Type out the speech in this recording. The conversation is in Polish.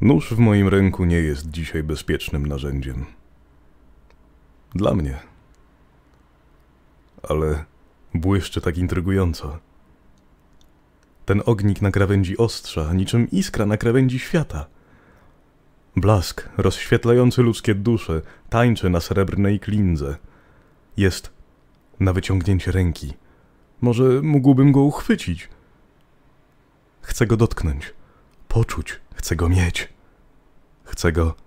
Nóż w moim ręku nie jest dzisiaj bezpiecznym narzędziem. Dla mnie. Ale błyszczy tak intrygująco. Ten ognik na krawędzi ostrza, niczym iskra na krawędzi świata. Blask rozświetlający ludzkie dusze tańczy na srebrnej klindze. Jest na wyciągnięcie ręki. Może mógłbym go uchwycić. Chcę go dotknąć, poczuć Chcę go mieć. Chcę go